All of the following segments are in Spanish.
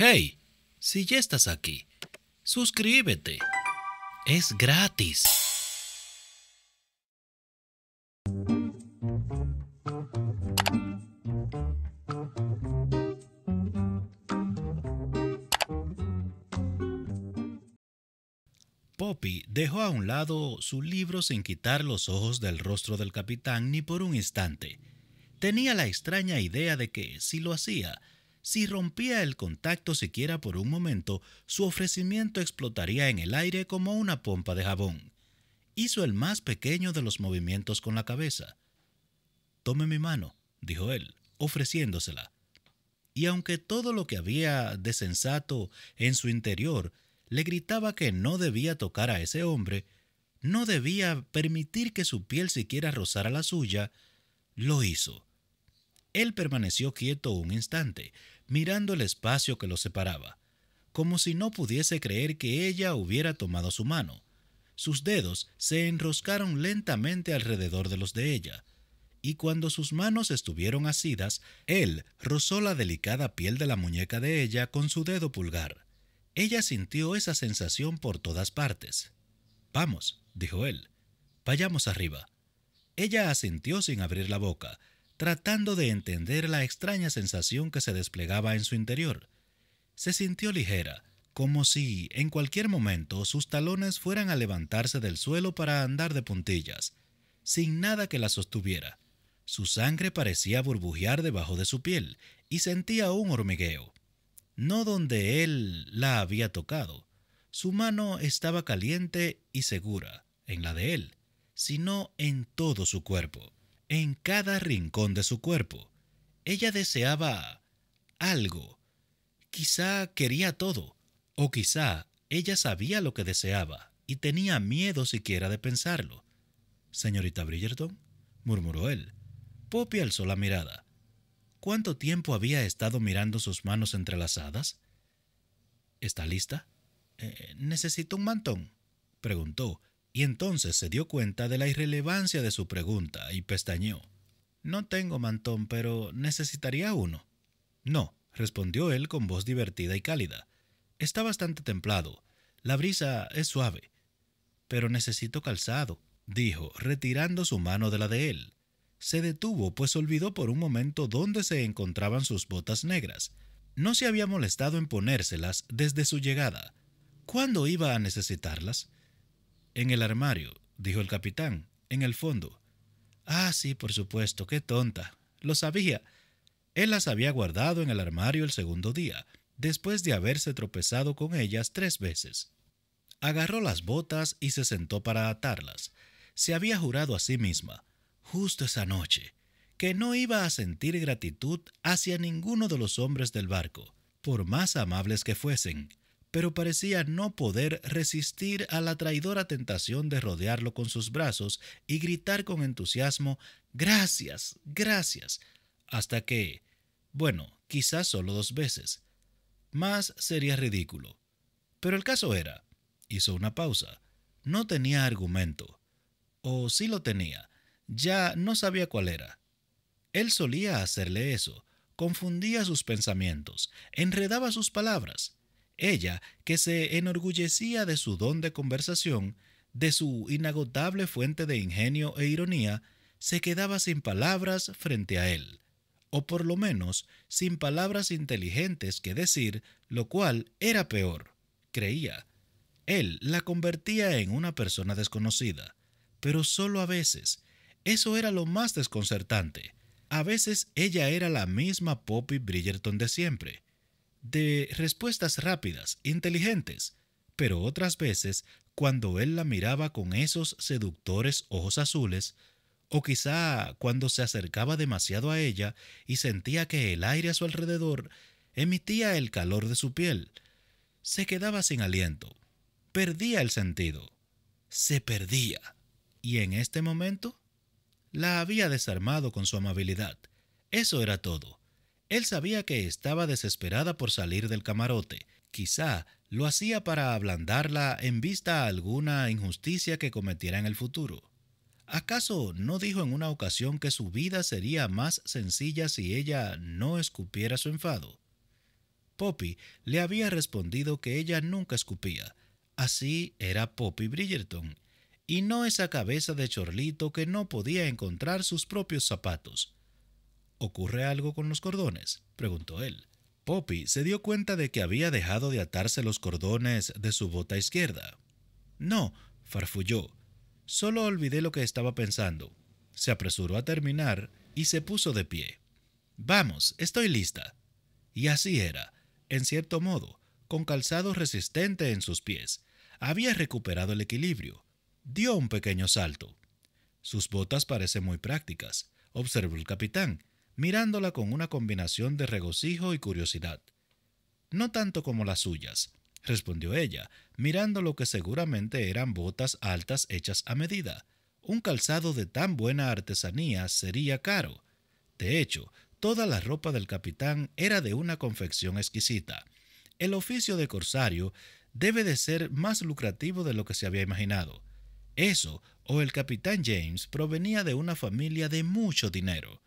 Hey, si ya estás aquí, suscríbete. Es gratis. Poppy dejó a un lado su libro sin quitar los ojos del rostro del capitán ni por un instante. Tenía la extraña idea de que, si lo hacía, si rompía el contacto siquiera por un momento, su ofrecimiento explotaría en el aire como una pompa de jabón. Hizo el más pequeño de los movimientos con la cabeza. Tome mi mano, dijo él, ofreciéndosela. Y aunque todo lo que había de sensato en su interior le gritaba que no debía tocar a ese hombre, no debía permitir que su piel siquiera rozara la suya, lo hizo. Él permaneció quieto un instante, mirando el espacio que los separaba, como si no pudiese creer que ella hubiera tomado su mano. Sus dedos se enroscaron lentamente alrededor de los de ella, y cuando sus manos estuvieron asidas, él rozó la delicada piel de la muñeca de ella con su dedo pulgar. Ella sintió esa sensación por todas partes. Vamos, dijo él, vayamos arriba. Ella asintió sin abrir la boca, tratando de entender la extraña sensación que se desplegaba en su interior. Se sintió ligera, como si en cualquier momento sus talones fueran a levantarse del suelo para andar de puntillas, sin nada que la sostuviera. Su sangre parecía burbujear debajo de su piel y sentía un hormigueo. No donde él la había tocado. Su mano estaba caliente y segura en la de él, sino en todo su cuerpo en cada rincón de su cuerpo. Ella deseaba algo. Quizá quería todo, o quizá ella sabía lo que deseaba y tenía miedo siquiera de pensarlo. Señorita Bridgerton, murmuró él. Poppy alzó la mirada. ¿Cuánto tiempo había estado mirando sus manos entrelazadas? ¿Está lista? Eh, necesito un mantón, preguntó, y entonces se dio cuenta de la irrelevancia de su pregunta y pestañeó. No tengo mantón, pero necesitaría uno. No, respondió él con voz divertida y cálida. Está bastante templado. La brisa es suave. Pero necesito calzado, dijo, retirando su mano de la de él. Se detuvo, pues olvidó por un momento dónde se encontraban sus botas negras. No se había molestado en ponérselas desde su llegada. ¿Cuándo iba a necesitarlas? En el armario, dijo el capitán, en el fondo. Ah, sí, por supuesto, qué tonta. Lo sabía. Él las había guardado en el armario el segundo día, después de haberse tropezado con ellas tres veces. Agarró las botas y se sentó para atarlas. Se había jurado a sí misma, justo esa noche, que no iba a sentir gratitud hacia ninguno de los hombres del barco, por más amables que fuesen, pero parecía no poder resistir a la traidora tentación de rodearlo con sus brazos y gritar con entusiasmo Gracias, gracias, hasta que, bueno, quizás solo dos veces. Más sería ridículo. Pero el caso era, hizo una pausa, no tenía argumento. O sí lo tenía, ya no sabía cuál era. Él solía hacerle eso, confundía sus pensamientos, enredaba sus palabras. Ella, que se enorgullecía de su don de conversación, de su inagotable fuente de ingenio e ironía, se quedaba sin palabras frente a él, o por lo menos sin palabras inteligentes que decir, lo cual era peor, creía. Él la convertía en una persona desconocida, pero solo a veces. Eso era lo más desconcertante. A veces ella era la misma Poppy Bridgerton de siempre, de respuestas rápidas, inteligentes, pero otras veces, cuando él la miraba con esos seductores ojos azules, o quizá cuando se acercaba demasiado a ella y sentía que el aire a su alrededor emitía el calor de su piel, se quedaba sin aliento, perdía el sentido, se perdía. Y en este momento, la había desarmado con su amabilidad. Eso era todo. Él sabía que estaba desesperada por salir del camarote. Quizá lo hacía para ablandarla en vista a alguna injusticia que cometiera en el futuro. ¿Acaso no dijo en una ocasión que su vida sería más sencilla si ella no escupiera su enfado? Poppy le había respondido que ella nunca escupía. Así era Poppy Bridgerton, y no esa cabeza de chorlito que no podía encontrar sus propios zapatos. ¿Ocurre algo con los cordones? preguntó él. Poppy se dio cuenta de que había dejado de atarse los cordones de su bota izquierda. No, farfulló. Solo olvidé lo que estaba pensando. Se apresuró a terminar y se puso de pie. Vamos, estoy lista. Y así era, en cierto modo, con calzado resistente en sus pies. Había recuperado el equilibrio. Dio un pequeño salto. Sus botas parecen muy prácticas, observó el capitán, mirándola con una combinación de regocijo y curiosidad. No tanto como las suyas, respondió ella, mirando lo que seguramente eran botas altas hechas a medida. Un calzado de tan buena artesanía sería caro. De hecho, toda la ropa del capitán era de una confección exquisita. El oficio de corsario debe de ser más lucrativo de lo que se había imaginado. Eso, o el capitán James provenía de una familia de mucho dinero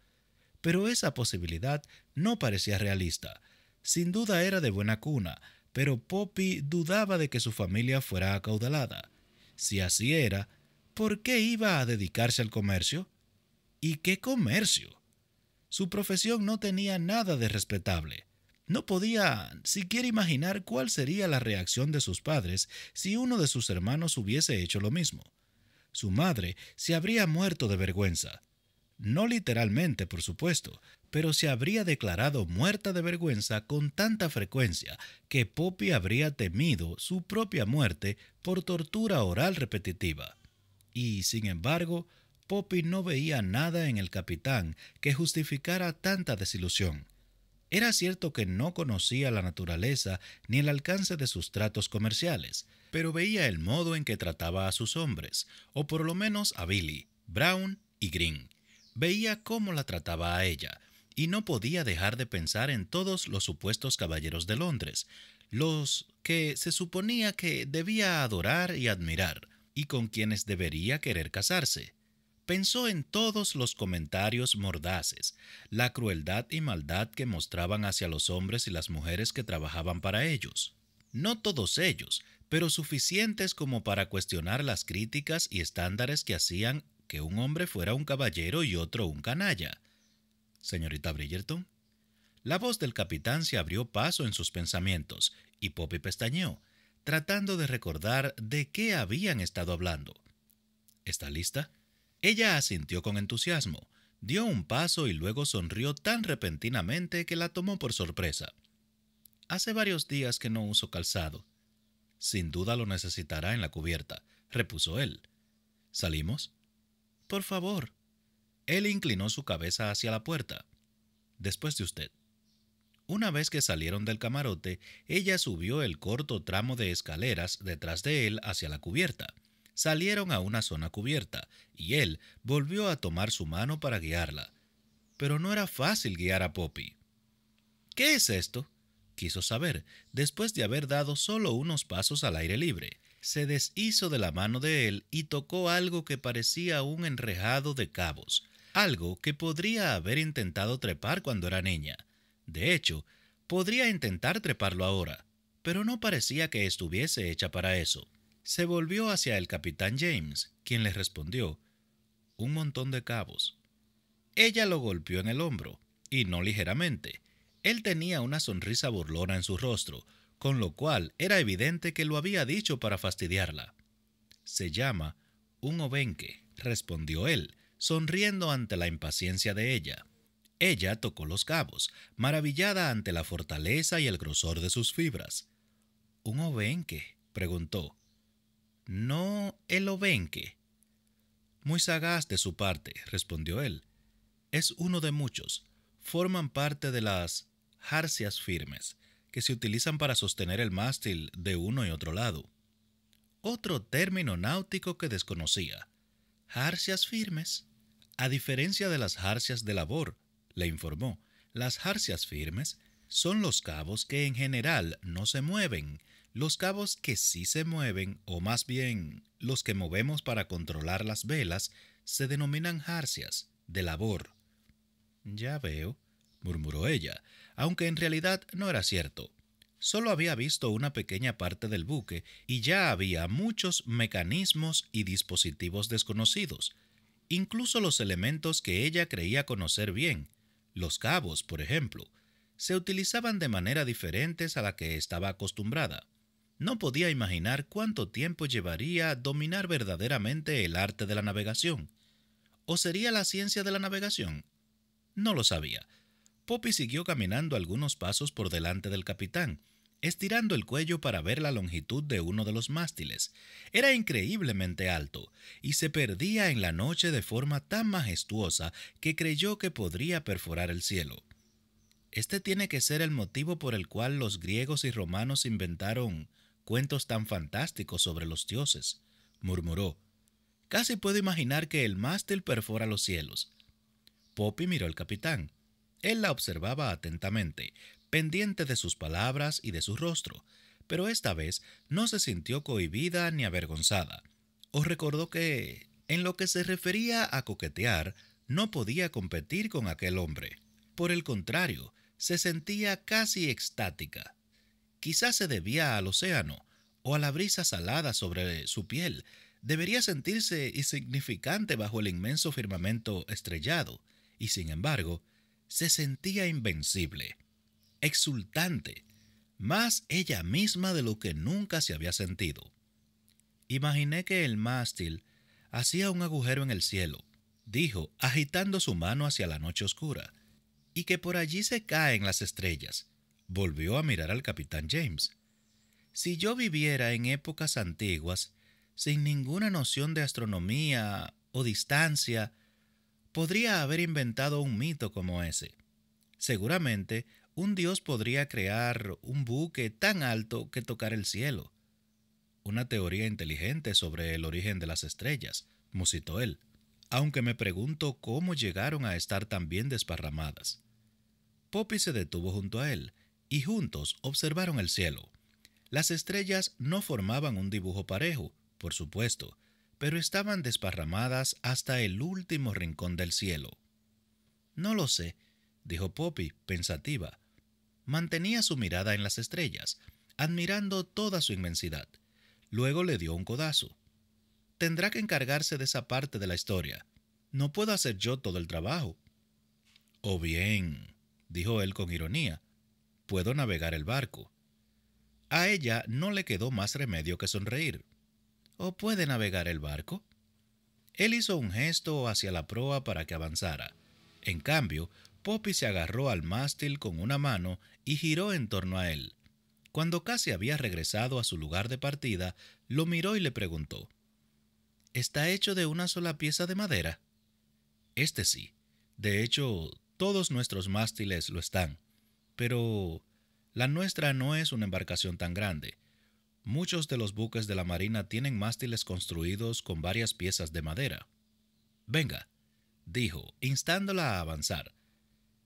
pero esa posibilidad no parecía realista. Sin duda era de buena cuna, pero Poppy dudaba de que su familia fuera acaudalada. Si así era, ¿por qué iba a dedicarse al comercio? ¿Y qué comercio? Su profesión no tenía nada de respetable. No podía siquiera imaginar cuál sería la reacción de sus padres si uno de sus hermanos hubiese hecho lo mismo. Su madre se habría muerto de vergüenza no literalmente por supuesto, pero se habría declarado muerta de vergüenza con tanta frecuencia que Poppy habría temido su propia muerte por tortura oral repetitiva. Y, sin embargo, Poppy no veía nada en el capitán que justificara tanta desilusión. Era cierto que no conocía la naturaleza ni el alcance de sus tratos comerciales, pero veía el modo en que trataba a sus hombres, o por lo menos a Billy, Brown y Green Veía cómo la trataba a ella, y no podía dejar de pensar en todos los supuestos caballeros de Londres, los que se suponía que debía adorar y admirar, y con quienes debería querer casarse. Pensó en todos los comentarios mordaces, la crueldad y maldad que mostraban hacia los hombres y las mujeres que trabajaban para ellos. No todos ellos, pero suficientes como para cuestionar las críticas y estándares que hacían que un hombre fuera un caballero y otro un canalla. Señorita Bridgerton. La voz del capitán se abrió paso en sus pensamientos y Poppy pestañeó, tratando de recordar de qué habían estado hablando. ¿Está lista? Ella asintió con entusiasmo, dio un paso y luego sonrió tan repentinamente que la tomó por sorpresa. Hace varios días que no uso calzado. Sin duda lo necesitará en la cubierta, repuso él. ¿Salimos? Por favor. Él inclinó su cabeza hacia la puerta. Después de usted. Una vez que salieron del camarote, ella subió el corto tramo de escaleras detrás de él hacia la cubierta. Salieron a una zona cubierta, y él volvió a tomar su mano para guiarla. Pero no era fácil guiar a Poppy. ¿Qué es esto? quiso saber, después de haber dado solo unos pasos al aire libre se deshizo de la mano de él y tocó algo que parecía un enrejado de cabos, algo que podría haber intentado trepar cuando era niña. De hecho, podría intentar treparlo ahora, pero no parecía que estuviese hecha para eso. Se volvió hacia el capitán James, quien le respondió, un montón de cabos. Ella lo golpeó en el hombro, y no ligeramente. Él tenía una sonrisa burlona en su rostro, con lo cual era evidente que lo había dicho para fastidiarla. Se llama un obenque, respondió él, sonriendo ante la impaciencia de ella. Ella tocó los cabos, maravillada ante la fortaleza y el grosor de sus fibras. ¿Un obenque? preguntó. No el obenque. Muy sagaz de su parte, respondió él. Es uno de muchos. Forman parte de las jarcias firmes, que se utilizan para sostener el mástil de uno y otro lado. Otro término náutico que desconocía. Jarcias firmes. A diferencia de las jarcias de labor, le informó, las jarcias firmes son los cabos que en general no se mueven. Los cabos que sí se mueven, o más bien los que movemos para controlar las velas, se denominan jarcias de labor. Ya veo, murmuró ella, aunque en realidad no era cierto. Solo había visto una pequeña parte del buque y ya había muchos mecanismos y dispositivos desconocidos, incluso los elementos que ella creía conocer bien, los cabos, por ejemplo, se utilizaban de manera diferente a la que estaba acostumbrada. No podía imaginar cuánto tiempo llevaría dominar verdaderamente el arte de la navegación. ¿O sería la ciencia de la navegación? No lo sabía, Poppy siguió caminando algunos pasos por delante del capitán, estirando el cuello para ver la longitud de uno de los mástiles. Era increíblemente alto, y se perdía en la noche de forma tan majestuosa que creyó que podría perforar el cielo. Este tiene que ser el motivo por el cual los griegos y romanos inventaron cuentos tan fantásticos sobre los dioses, murmuró. Casi puedo imaginar que el mástil perfora los cielos. Poppy miró al capitán. Él la observaba atentamente, pendiente de sus palabras y de su rostro, pero esta vez no se sintió cohibida ni avergonzada. Os recordó que, en lo que se refería a coquetear, no podía competir con aquel hombre. Por el contrario, se sentía casi extática. Quizás se debía al océano o a la brisa salada sobre su piel. Debería sentirse insignificante bajo el inmenso firmamento estrellado, y sin embargo, se sentía invencible, exultante, más ella misma de lo que nunca se había sentido. Imaginé que el mástil hacía un agujero en el cielo, dijo, agitando su mano hacia la noche oscura, y que por allí se caen las estrellas. Volvió a mirar al capitán James. Si yo viviera en épocas antiguas, sin ninguna noción de astronomía o distancia, podría haber inventado un mito como ese. Seguramente, un dios podría crear un buque tan alto que tocar el cielo. Una teoría inteligente sobre el origen de las estrellas, musitó él, aunque me pregunto cómo llegaron a estar tan bien desparramadas. Poppy se detuvo junto a él, y juntos observaron el cielo. Las estrellas no formaban un dibujo parejo, por supuesto, pero estaban desparramadas hasta el último rincón del cielo. No lo sé, dijo Poppy, pensativa. Mantenía su mirada en las estrellas, admirando toda su inmensidad. Luego le dio un codazo. Tendrá que encargarse de esa parte de la historia. No puedo hacer yo todo el trabajo. O bien, dijo él con ironía, puedo navegar el barco. A ella no le quedó más remedio que sonreír. ¿O puede navegar el barco? Él hizo un gesto hacia la proa para que avanzara. En cambio, Poppy se agarró al mástil con una mano y giró en torno a él. Cuando casi había regresado a su lugar de partida, lo miró y le preguntó ¿Está hecho de una sola pieza de madera? Este sí. De hecho, todos nuestros mástiles lo están. Pero la nuestra no es una embarcación tan grande. Muchos de los buques de la Marina tienen mástiles construidos con varias piezas de madera. Venga, dijo, instándola a avanzar.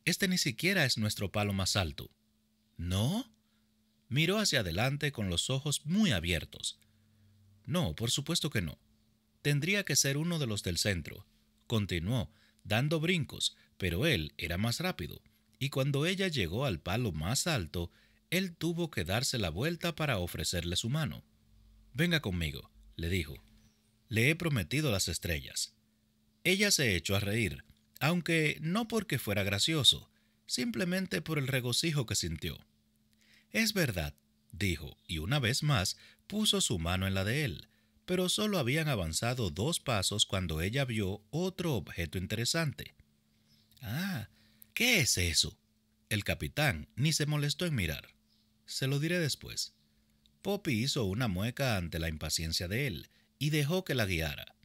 Este ni siquiera es nuestro palo más alto. ¿No? Miró hacia adelante con los ojos muy abiertos. No, por supuesto que no. Tendría que ser uno de los del centro. Continuó, dando brincos, pero él era más rápido, y cuando ella llegó al palo más alto, él tuvo que darse la vuelta para ofrecerle su mano. Venga conmigo, le dijo. Le he prometido las estrellas. Ella se echó a reír, aunque no porque fuera gracioso, simplemente por el regocijo que sintió. Es verdad, dijo, y una vez más puso su mano en la de él, pero solo habían avanzado dos pasos cuando ella vio otro objeto interesante. Ah, ¿qué es eso? El capitán ni se molestó en mirar. Se lo diré después. Poppy hizo una mueca ante la impaciencia de él y dejó que la guiara.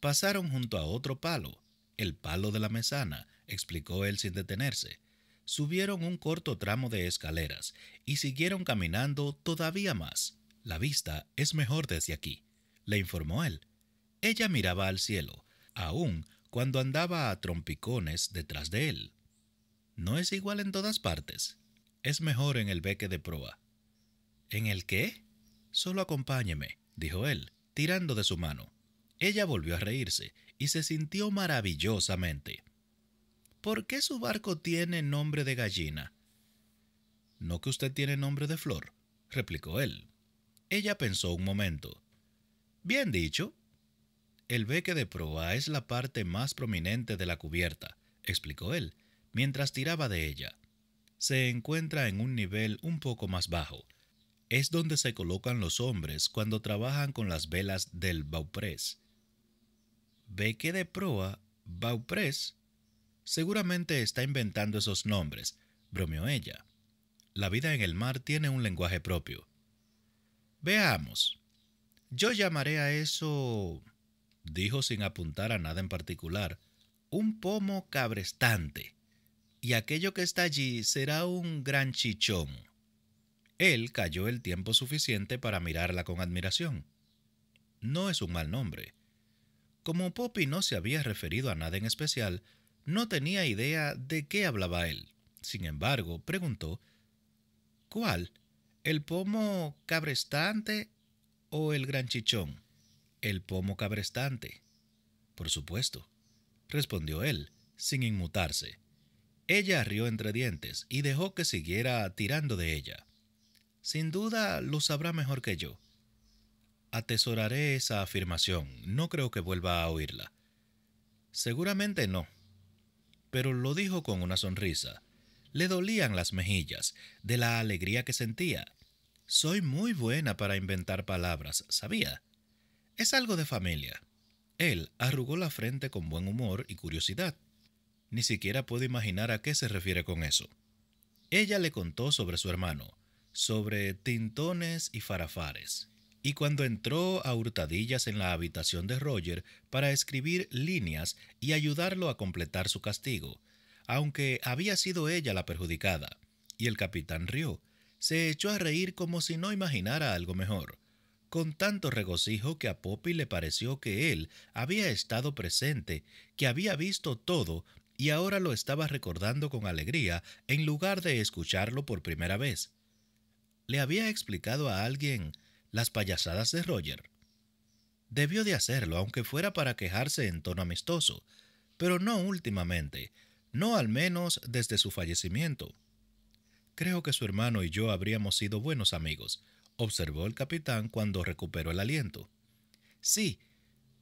Pasaron junto a otro palo, el palo de la mesana, explicó él sin detenerse. Subieron un corto tramo de escaleras y siguieron caminando todavía más. La vista es mejor desde aquí, le informó él. Ella miraba al cielo, aún cuando andaba a trompicones detrás de él. No es igual en todas partes, es mejor en el beque de proa. ¿En el qué? Solo acompáñeme, dijo él, tirando de su mano. Ella volvió a reírse y se sintió maravillosamente. ¿Por qué su barco tiene nombre de gallina? No que usted tiene nombre de flor, replicó él. Ella pensó un momento. Bien dicho. El beque de proa es la parte más prominente de la cubierta, explicó él, mientras tiraba de ella se encuentra en un nivel un poco más bajo. Es donde se colocan los hombres cuando trabajan con las velas del bauprés. que de proa, bauprés. Seguramente está inventando esos nombres, bromeó ella. La vida en el mar tiene un lenguaje propio. Veamos. Yo llamaré a eso, dijo sin apuntar a nada en particular, un pomo cabrestante y aquello que está allí será un gran chichón. Él cayó el tiempo suficiente para mirarla con admiración. No es un mal nombre. Como Poppy no se había referido a nada en especial, no tenía idea de qué hablaba él. Sin embargo, preguntó, ¿Cuál? ¿El pomo cabrestante o el gran chichón? El pomo cabrestante. Por supuesto, respondió él, sin inmutarse. Ella rió entre dientes y dejó que siguiera tirando de ella. Sin duda lo sabrá mejor que yo. Atesoraré esa afirmación. No creo que vuelva a oírla. Seguramente no. Pero lo dijo con una sonrisa. Le dolían las mejillas de la alegría que sentía. Soy muy buena para inventar palabras, sabía. Es algo de familia. Él arrugó la frente con buen humor y curiosidad. Ni siquiera puedo imaginar a qué se refiere con eso. Ella le contó sobre su hermano, sobre tintones y farafares, y cuando entró a hurtadillas en la habitación de Roger para escribir líneas y ayudarlo a completar su castigo, aunque había sido ella la perjudicada, y el capitán rió, se echó a reír como si no imaginara algo mejor, con tanto regocijo que a Poppy le pareció que él había estado presente, que había visto todo y ahora lo estaba recordando con alegría en lugar de escucharlo por primera vez. ¿Le había explicado a alguien las payasadas de Roger? Debió de hacerlo, aunque fuera para quejarse en tono amistoso, pero no últimamente, no al menos desde su fallecimiento. Creo que su hermano y yo habríamos sido buenos amigos, observó el capitán cuando recuperó el aliento. Sí,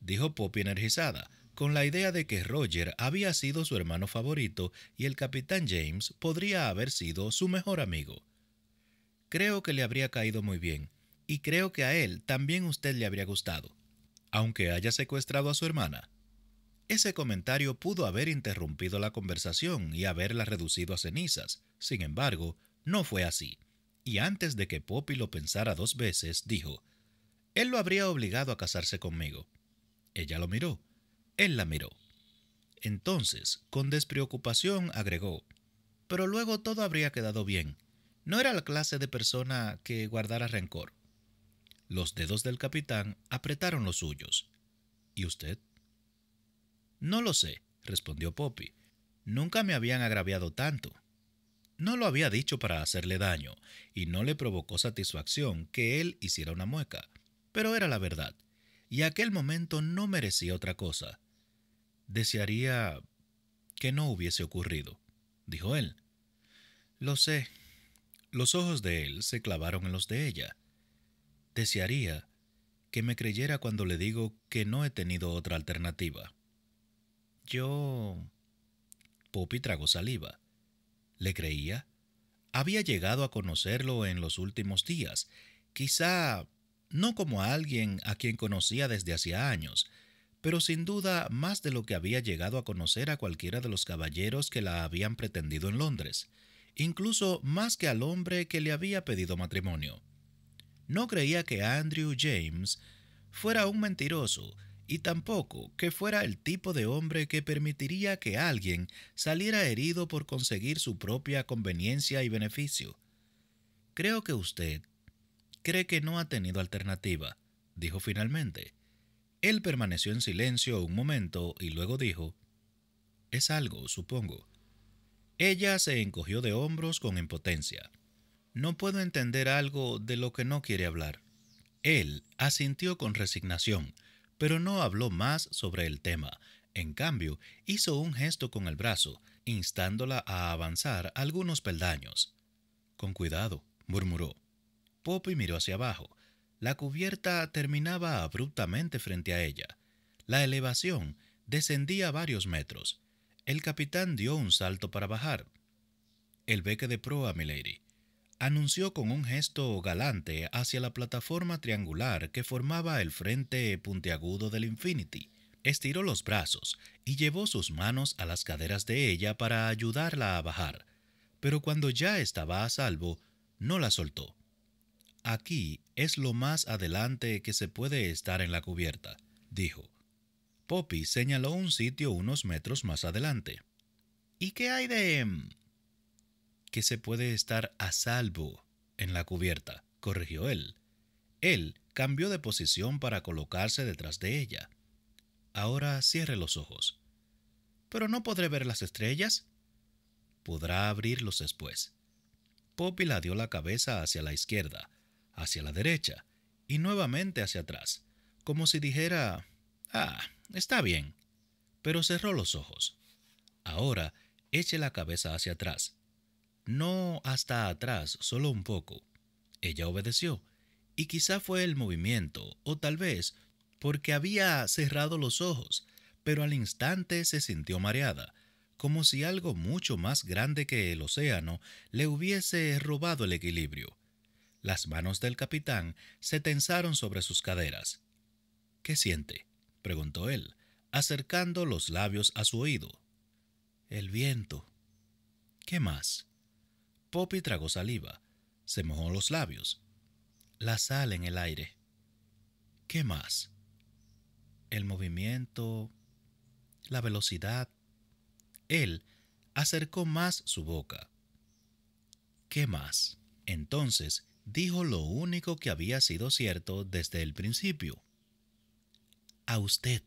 dijo Poppy energizada, con la idea de que Roger había sido su hermano favorito y el capitán James podría haber sido su mejor amigo. Creo que le habría caído muy bien, y creo que a él también usted le habría gustado, aunque haya secuestrado a su hermana. Ese comentario pudo haber interrumpido la conversación y haberla reducido a cenizas. Sin embargo, no fue así. Y antes de que Poppy lo pensara dos veces, dijo, Él lo habría obligado a casarse conmigo. Ella lo miró él la miró. Entonces, con despreocupación, agregó, pero luego todo habría quedado bien. No era la clase de persona que guardara rencor. Los dedos del capitán apretaron los suyos. ¿Y usted? No lo sé, respondió Poppy. Nunca me habían agraviado tanto. No lo había dicho para hacerle daño, y no le provocó satisfacción que él hiciera una mueca, pero era la verdad, y aquel momento no merecía otra cosa. Desearía que no hubiese ocurrido, dijo él. Lo sé. Los ojos de él se clavaron en los de ella. Desearía que me creyera cuando le digo que no he tenido otra alternativa. Yo... Poppy tragó saliva. ¿Le creía? Había llegado a conocerlo en los últimos días, quizá no como a alguien a quien conocía desde hacía años, pero sin duda más de lo que había llegado a conocer a cualquiera de los caballeros que la habían pretendido en Londres, incluso más que al hombre que le había pedido matrimonio. No creía que Andrew James fuera un mentiroso, y tampoco que fuera el tipo de hombre que permitiría que alguien saliera herido por conseguir su propia conveniencia y beneficio. Creo que usted cree que no ha tenido alternativa, dijo finalmente. Él permaneció en silencio un momento y luego dijo, Es algo, supongo. Ella se encogió de hombros con impotencia. No puedo entender algo de lo que no quiere hablar. Él asintió con resignación, pero no habló más sobre el tema. En cambio, hizo un gesto con el brazo, instándola a avanzar algunos peldaños. Con cuidado, murmuró. Poppy miró hacia abajo. La cubierta terminaba abruptamente frente a ella. La elevación descendía varios metros. El capitán dio un salto para bajar. El beque de proa, milady, anunció con un gesto galante hacia la plataforma triangular que formaba el frente puntiagudo del Infinity. Estiró los brazos y llevó sus manos a las caderas de ella para ayudarla a bajar, pero cuando ya estaba a salvo, no la soltó. Aquí es lo más adelante que se puede estar en la cubierta, dijo. Poppy señaló un sitio unos metros más adelante. ¿Y qué hay de... Em, que se puede estar a salvo en la cubierta? corrigió él. Él cambió de posición para colocarse detrás de ella. Ahora cierre los ojos. Pero no podré ver las estrellas. Podrá abrirlos después. Poppy la dio la cabeza hacia la izquierda, hacia la derecha y nuevamente hacia atrás, como si dijera, ah, está bien, pero cerró los ojos. Ahora eche la cabeza hacia atrás. No hasta atrás, solo un poco. Ella obedeció, y quizá fue el movimiento, o tal vez porque había cerrado los ojos, pero al instante se sintió mareada, como si algo mucho más grande que el océano le hubiese robado el equilibrio las manos del capitán se tensaron sobre sus caderas. ¿Qué siente? preguntó él, acercando los labios a su oído. El viento. ¿Qué más? Poppy tragó saliva, se mojó los labios. La sal en el aire. ¿Qué más? El movimiento, la velocidad. Él acercó más su boca. ¿Qué más? Entonces dijo lo único que había sido cierto desde el principio. A usted